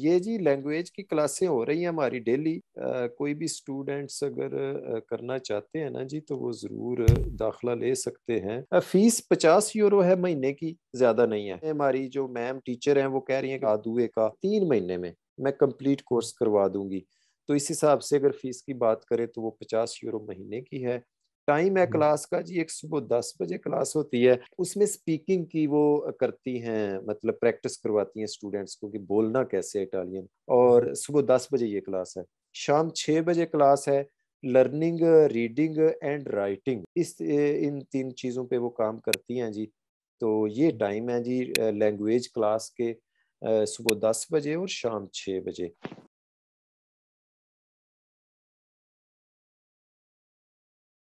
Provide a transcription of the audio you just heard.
ये जी लैंग्वेज की क्लासें हो रही हैं हमारी डेली कोई भी स्टूडेंट्स अगर करना चाहते हैं ना जी तो वो ज़रूर दाखला ले सकते हैं फीस पचास यूरो है महीने की ज़्यादा नहीं है हमारी जो मैम टीचर हैं वो कह रही हैं कि आदुए का तीन महीने में मैं कंप्लीट कोर्स करवा दूंगी तो इस हिसाब से अगर फीस की बात करें तो वो पचास यूरो महीने की है टाइम है क्लास का जी एक सुबह दस बजे क्लास होती है उसमें स्पीकिंग की वो करती हैं मतलब प्रैक्टिस करवाती हैं स्टूडेंट्स को कि बोलना कैसे इटालियन और सुबह दस बजे ये क्लास है शाम छः बजे क्लास है लर्निंग रीडिंग एंड राइटिंग इस इन तीन चीज़ों पे वो काम करती हैं जी तो ये टाइम है जी लैंग्वेज क्लास के सुबह दस बजे और शाम छः बजे